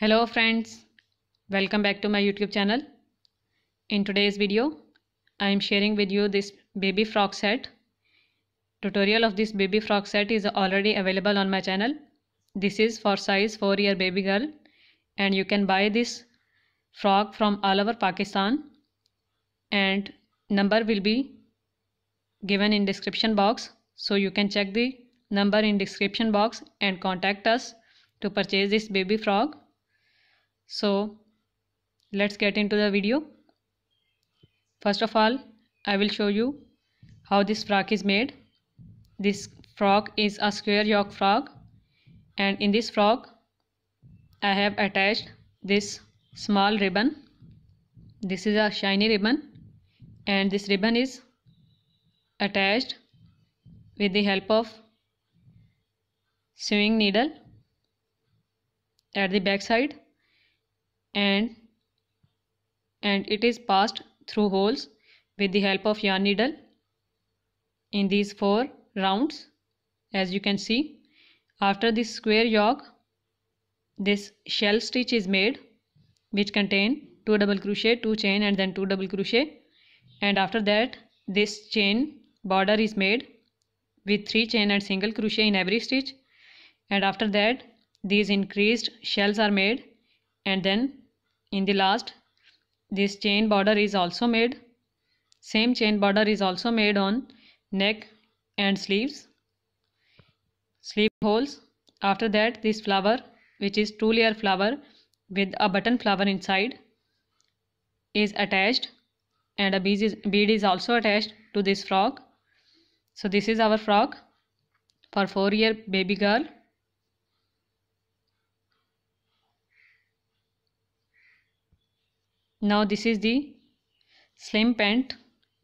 Hello friends, welcome back to my YouTube channel. In today's video, I am sharing with you this baby frock set. Tutorial of this baby frock set is already available on my channel. This is for size 4 year baby girl and you can buy this frock from all over Pakistan and number will be given in description box so you can check the number in description box and contact us to purchase this baby frog so let's get into the video first of all I will show you how this frog is made this frog is a square yoke frog, and in this frog, I have attached this small ribbon this is a shiny ribbon and this ribbon is attached with the help of sewing needle at the back side and and it is passed through holes with the help of yarn needle in these four rounds as you can see after this square yoke this shell stitch is made which contain two double crochet two chain and then two double crochet and after that this chain border is made with three chain and single crochet in every stitch and after that these increased shells are made and then in the last this chain border is also made same chain border is also made on neck and sleeves sleeve holes after that this flower which is two layer flower with a button flower inside is attached and a bead is, bead is also attached to this frog. so this is our frog for 4 year baby girl now this is the slim pant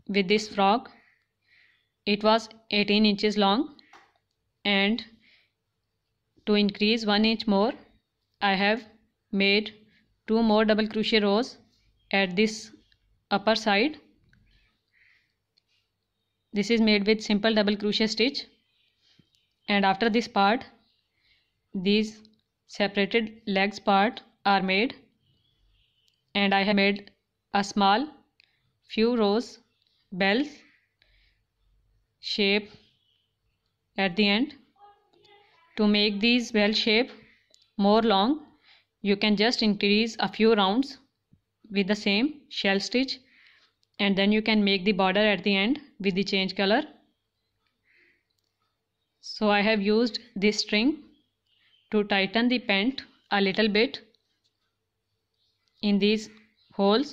with this frog. it was 18 inches long and to increase 1 inch more I have made 2 more double crochet rows at this upper side this is made with simple double crochet stitch and after this part these separated legs part are made and I have made a small few rows bells shape at the end to make these bell shape more long you can just increase a few rounds with the same shell stitch and then you can make the border at the end with the change color so I have used this string to tighten the pant a little bit in these holes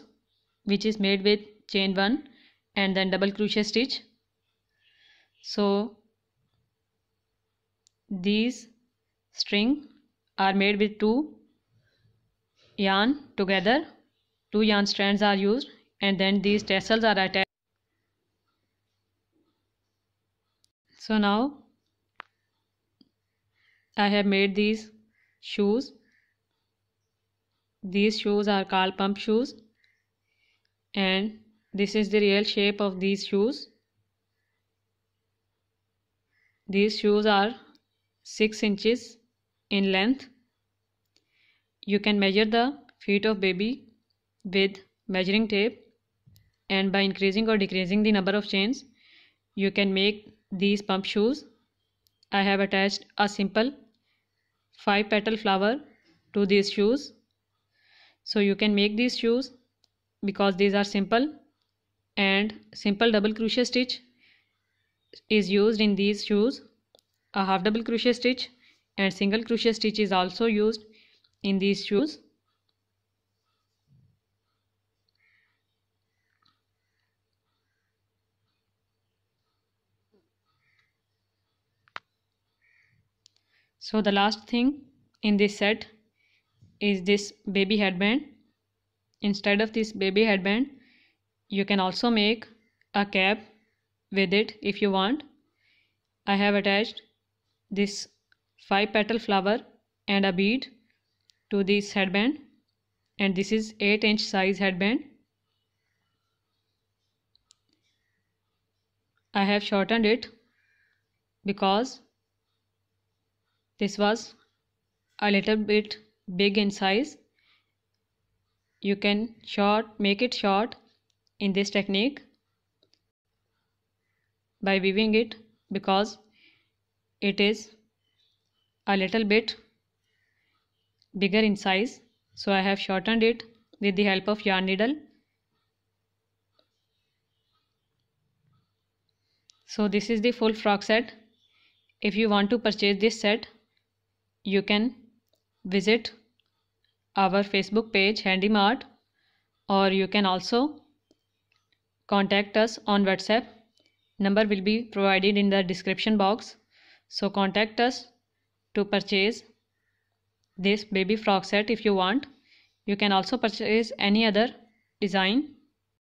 which is made with chain 1 and then double crochet stitch so these string are made with two yarn together two yarn strands are used and then these tassels are attached so now I have made these shoes these shoes are called pump shoes and this is the real shape of these shoes. These shoes are 6 inches in length. You can measure the feet of baby with measuring tape and by increasing or decreasing the number of chains you can make these pump shoes. I have attached a simple 5 petal flower to these shoes so you can make these shoes because these are simple and simple double crochet stitch is used in these shoes a half double crochet stitch and single crochet stitch is also used in these shoes so the last thing in this set is this baby headband instead of this baby headband you can also make a cap with it if you want I have attached this five petal flower and a bead to this headband and this is 8 inch size headband I have shortened it because this was a little bit big in size you can short make it short in this technique by weaving it because it is a little bit bigger in size so I have shortened it with the help of yarn needle so this is the full frock set if you want to purchase this set you can visit our Facebook page HandyMart or you can also contact us on WhatsApp. Number will be provided in the description box. So contact us to purchase this baby frog set if you want. You can also purchase any other design